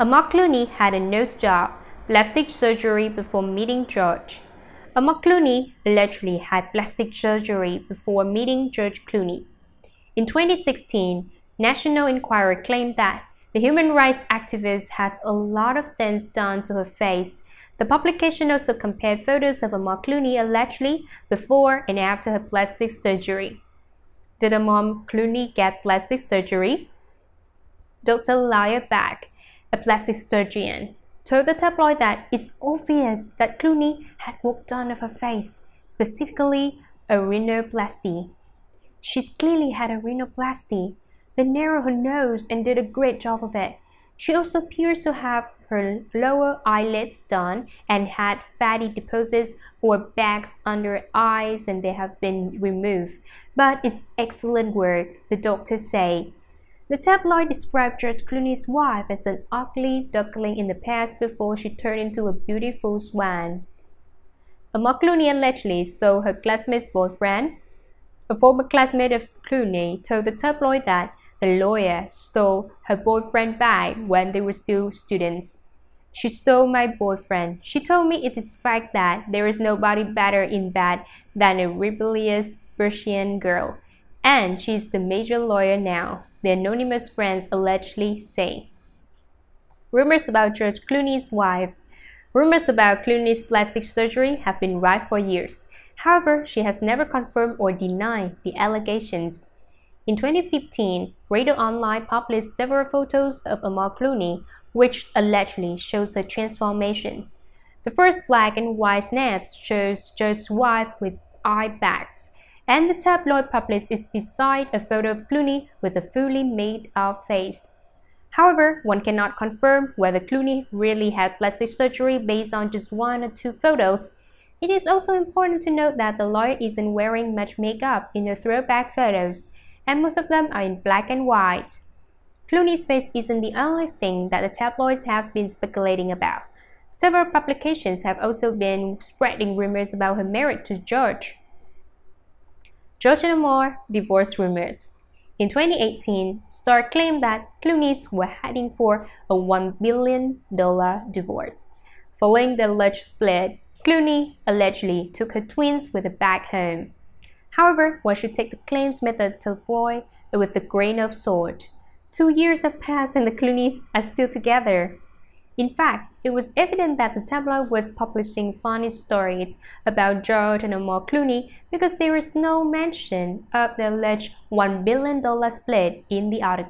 Amaklooney had a nose job, plastic surgery before meeting George. Emma Clooney allegedly had plastic surgery before meeting George Clooney. In 2016, National Enquirer claimed that the human rights activist has a lot of things done to her face. The publication also compared photos of Emma Clooney allegedly before and after her plastic surgery. Did Emma Clooney get plastic surgery? Dr. Lia Back, a plastic surgeon, told the tabloid that it's obvious that Clooney had work done of her face, specifically a rhinoplasty. She's clearly had a rhinoplasty. They narrowed her nose and did a great job of it. She also appears to have her lower eyelids done and had fatty deposits or bags under eyes and they have been removed. But it's excellent work, the doctors say. The tabloid described George Clooney's wife as an ugly duckling in the past before she turned into a beautiful swan. A Clooney allegedly stole her classmate's boyfriend. A former classmate of Clooney told the tabloid that the lawyer stole her boyfriend back when they were still students. She stole my boyfriend. She told me it is fact that there is nobody better in bed than a rebellious Persian girl and she's the major lawyer now, the anonymous friends allegedly say. Rumors about George Clooney's wife. Rumors about Clooney's plastic surgery have been rife for years. However, she has never confirmed or denied the allegations. In 2015, Radio Online published several photos of Amal Clooney, which allegedly shows a transformation. The first black and white snaps shows George's wife with eye bags and the tabloid published is beside a photo of Clooney with a fully made up face. However, one cannot confirm whether Clooney really had plastic surgery based on just one or two photos. It is also important to note that the lawyer isn't wearing much makeup in the throwback photos, and most of them are in black and white. Clooney's face isn't the only thing that the tabloids have been speculating about. Several publications have also been spreading rumors about her marriage to George and Moore divorced rumors. In 2018, Starr claimed that Clooney's were heading for a $1 billion divorce. Following the alleged split, Clooney allegedly took her twins with her back home. However, one should take the claims method to boy with a grain of salt. Two years have passed and the Clooney's are still together. In fact, it was evident that the tabloid was publishing funny stories about George and Omar Clooney because there is no mention of the alleged $1 billion split in the article.